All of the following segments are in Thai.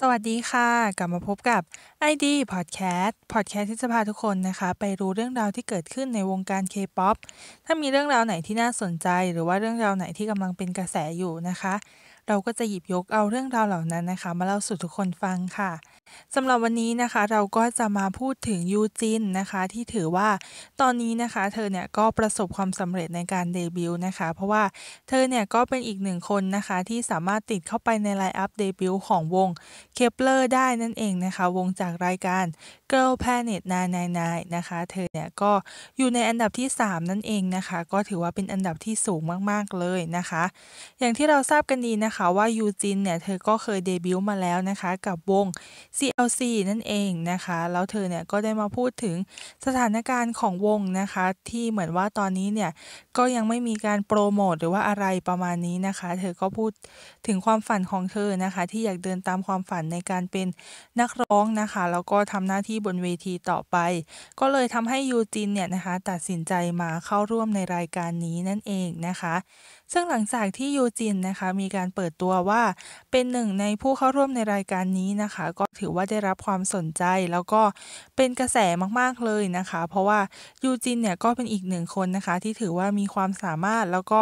สวัสดีค่ะ กลับมาพบกับ ID Podcast Podcast ที่จะพาทุกคนนะคะ ไปรู้เรื่องราวที่เกิดขึ้นในวงการ K-POP ถ้ามีเรื่องราวไหนที่น่าสนใจ หรือว่าเรื่องราวไหนที่กำลังเป็นกระแสอยู่นะคะเราก็จะหยิบยกเอาเรื่องราวเหล่านั้นนะคะ มาเล่าสู่ทุกคนฟังค่ะสำหรับวันนี้นะคะเราก็จะมาพูดถึงยูจินนะคะที่ถือว่าตอนนี้นะคะ เธอเนี่ยก็ประสบความสำเร็จในการเดบิวต์นะคะ เพราะว่าเธอเนี่ยก็เป็นอีกหนึ่งคนนะคะที่สามารถติดเข้าไปในไลน์อัพเดบิวต์ของวงเคปเลอร์ได้นั่นเองนะคะ วงจากรายการ Girl Planet 999นะคะ เธอเนี่ยก็อยู่ในอันดับที่3นั่นเองนะคะ ก็ถือว่าเป็นอันดับที่สูงมาก ๆเลยนะคะ อย่างที่เราทราบกันดีนะคะคะว่ายูจินเนี่ยเธอก็เคยเดบิวต์มาแล้วนะคะกับวง CLC นั่นเองนะคะแล้วเธอเนี่ยก็ได้มาพูดถึงสถานการณ์ของวงนะคะ ที่เหมือนว่าตอนนี้เนี่ยก็ยังไม่มีการโปรโมท หรือว่าอะไรประมาณนี้นะคะ เธอก็พูดถึงความฝันของเธอนะคะ ที่อยากเดินตามความฝันในการเป็นนักร้องนะคะ แล้วก็ทำหน้าที่บนเวทีต่อไป ก็เลยทำให้ยูจินเนี่ยนะคะตัดสินใจมาเข้าร่วมในรายการนี้นั่นเองนะคะซึ่งหลังจากที่ยูจินนะคะ มีการเปิดตัวว่าเป็นหนึ่งในผู้เข้าร่วมในรายการนี้นะคะ ก็ถือว่าได้รับความสนใจแล้วก็เป็นกระแสมากๆเลยนะคะ เพราะว่ายูจินเนี่ยก็เป็นอีกหนึ่งคนนะคะ ที่ถือว่ามีความสามารถ แล้วก็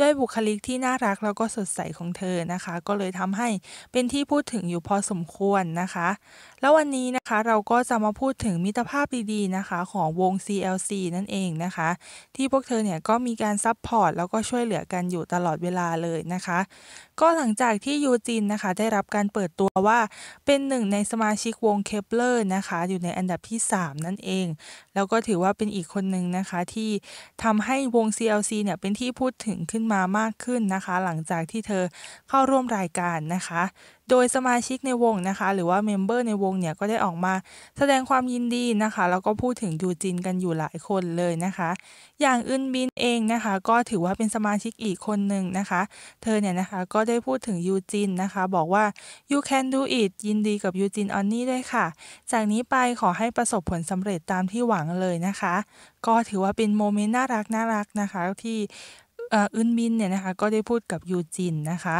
ด้วยบุคลิกที่น่ารักแล้วก็สดใสของเธอนะคะก็เลยทำให้เป็นที่พูดถึงอยู่พอสมควรนะคะ แล้ววันนี้นะคะเราก็จะมาพูดถึงมิตรภาพดีๆนะคะของวง CLC นั่นเองนะคะที่พวกเธอเนี่ยก็มีการซัพพอร์ตแล้วก็ช่วยเหลือกันอยู่ตลอดเวลาเลยนะคะ ก็หลังจากที่ยูจินนะคะ ได้รับการเปิดตัวว่าเป็นหนึ่งในสมาชิกวงเคปเลอร์นะคะ อยู่ในอันดับที่ 3 นั่นเอง แล้วก็ถือว่าเป็นอีกคนหนึ่งนะคะที่ทำให้วง CLC เนี่ยเป็นที่พูดถึงขึ้นมามากขึ้นนะคะ หลังจากที่เธอเข้าร่วมรายการนะคะโดยสมาชิกในวงนะคะ หรือว่าเมมเบอร์ในวงเนี่ยก็ได้ออกมาแสดงความยินดีนะคะแล้วก็พูดถึงยูจินกันอยู่หลายคนเลยนะคะ อย่างอึนบินเองนะคะ ก็ถือว่าเป็นสมาชิกอีกคนหนึ่งนะคะ เธอเนี่ยนะคะก็ได้พูดถึงยูจินนะคะบอกว่า you can do it ยินดีกับยูจินออนนี่ด้วยค่ะ จากนี้ไปขอให้ประสบผลสำเร็จตามที่หวังเลยนะคะก็ถือว่าเป็นโมเมนต์น่ารักน่ารักนะคะที่อึนมินเนี่ยนะคะก็ได้พูดกับยูจินนะคะ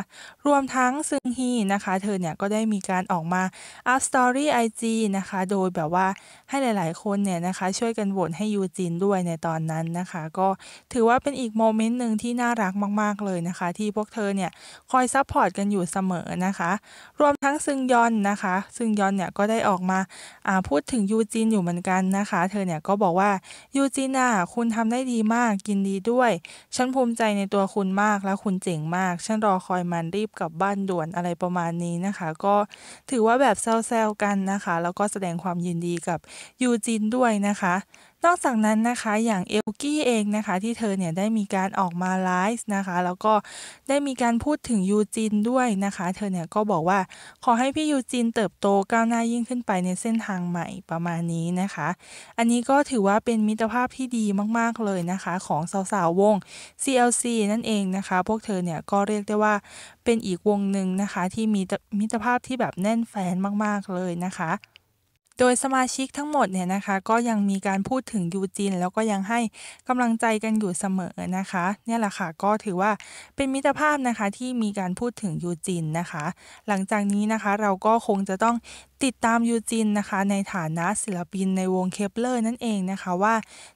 รวมทั้งซึงฮีนะคะเธอเนี่ยก็ได้มีการออกมาอัพสตอรี่ไอจีนะคะโดยแบบว่าให้หลายๆคนเนี่ยนะคะช่วยกันโหวตให้ยูจินด้วยในตอนนั้นนะคะก็ถือว่าเป็นอีกโมเมนต์หนึ่งที่น่ารักมากๆเลยนะคะที่พวกเธอเนี่ยคอยซัพพอร์ตกันอยู่เสมอนะคะ รวมทั้งซึงยอนนะคะ ซึงยอนเนี่ยก็ได้ออกมาพูดถึงยูจินอยู่เหมือนกันนะคะเธอเนี่ยก็บอกว่ายูจินอ่ะคุณทำได้ดีมากกินดีด้วยฉันภูมิใจในตัวคุณมากและคุณเจ๋งมาก ฉันรอคอยมันรีบกลับบ้านด่วนอะไรประมาณนี้นะคะ ก็ถือว่าแบบแซวๆกันนะคะ แล้วก็แสดงความยินดีกับยูจินด้วยนะคะนอกจากนั้นนะคะ อย่างเอลกี้เองนะคะ ที่เธอเนี่ย ได้มีการออกมาไลฟ์นะคะ แล้วก็ได้มีการพูดถึงยูจินด้วยนะคะ เธอเนี่ยก็บอกว่าขอให้พี่ยูจินเติบโตก้าวหน้ายิ่งขึ้นไปในเส้นทางใหม่ประมาณนี้นะคะ อันนี้ก็ถือว่าเป็นมิตรภาพที่ดีมากๆเลยนะคะ ของสาวๆวง CLC นั่นเองนะคะ พวกเธอเนี่ยก็เรียกได้ว่าเป็นอีกวงหนึ่งนะคะที่มีมิตรภาพที่แบบแน่นแฟนมากๆเลยนะคะโดยสมาชิกทั้งหมดเนี่ยนะคะ ก็ยังมีการพูดถึงยูจิน แล้วก็ยังให้กำลังใจกันอยู่เสมอนะคะ เนี่ยแหละค่ะก็ถือว่าเป็นมิตรภาพนะคะที่มีการพูดถึงยูจินนะคะ หลังจากนี้นะคะเราก็คงจะต้องติดตามยูจินนะคะในฐานะศิลปินในวงเคปเลอร์นั่นเองนะคะว่า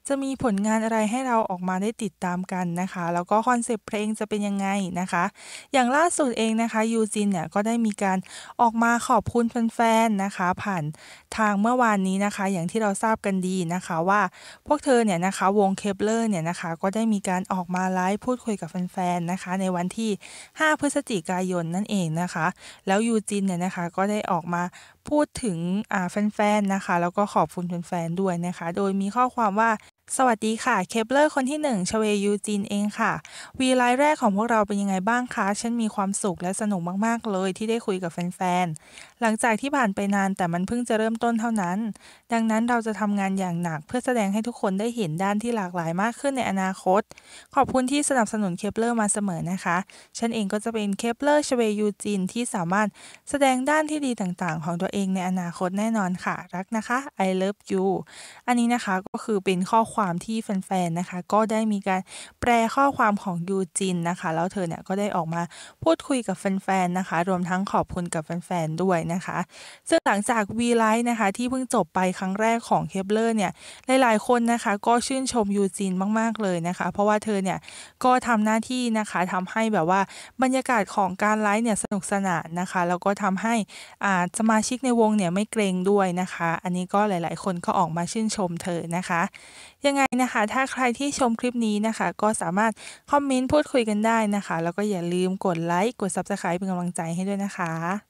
จะมีผลงานอะไรให้เราออกมาได้ติดตามกันนะคะ แล้วก็คอนเซปต์เพลงจะเป็นยังไงนะคะอย่างล่าสุดเองนะคะยูจินเนี่ยก็ได้มีการออกมาขอบคุณแฟนๆนะคะ ผ่านทางเมื่อวานนี้นะคะ อย่างที่เราทราบกันดีนะคะ ว่าพวกเธอเนี่ยนะคะวงเคปเลอร์เนี่ยนะคะก็ได้มีการออกมาไลฟ์พูดคุยกับแฟนๆนะคะในวันที่ 5 พฤศจิกายนนั่นเองนะคะ แล้วยูจินเนี่ยนะคะก็ได้ออกมาพูดถึงแฟนๆ นะคะ แล้วก็ขอบคุณแฟนๆ ด้วยนะคะ โดยมีข้อความว่าสวัสดีค่ะเคปเลอร์คนที่1ชเวยูจินเองค่ะ วีไลน์แรกของพวกเราเป็นยังไงบ้างคะ ฉันมีความสุขและสนุกมากๆเลยที่ได้คุยกับแฟนๆ หลังจากที่ผ่านไปนานแต่มันเพิ่งจะเริ่มต้นเท่านั้น ดังนั้นเราจะทำงานอย่างหนัก เพื่อแสดงให้ทุกคนได้เห็นด้านที่หลากหลายมากขึ้นในอนาคต ขอบคุณที่สนับสนุนเคปเลอร์มาเสมอนะคะฉันเองก็จะเป็นเคปเลอร์ชเวยูจินที่สามารถแสดงด้านที่ดีต่างๆ ของตัวเองในอนาคตแน่นอนค่ะรักนะคะ I love you อันนี้นะคะก็คือเป็นข้อความความที่แฟนๆ นะคะก็ได้มีการแปลข้อความของยูจินนะคะแล้วเธอเนี่ยก็ได้ออกมาพูดคุยกับแฟนๆ นะคะ รวมทั้งขอบคุณกับแฟนๆ ด้วยนะคะ ซึ่งหลังจากวีไลท์นะคะที่เพิ่งจบไปครั้งแรกของเคปเลอร์เนี่ยหลายๆคนนะคะก็ชื่นชมยูจินมากๆ เลยนะคะ เพราะว่าเธอเนี่ยก็ทำหน้าที่นะคะทำให้แบบว่าบรรยากาศของการไลฟ์เนี่ยสนุกสนานนะคะแล้วก็ทำให้อ่าสมาชิกในวงเนี่ยไม่เกรงด้วยนะคะ อันนี้ก็หลายๆ คนก็ออกมาชื่นชมเธอนะคะยังไงนะคะ ถ้าใครที่ชมคลิปนี้นะคะ ก็สามารถคอมเมนต์พูดคุยกันได้นะคะ แล้วก็อย่าลืมกดไลค์กด Subscribe เป็นกำลังใจให้ด้วยนะคะ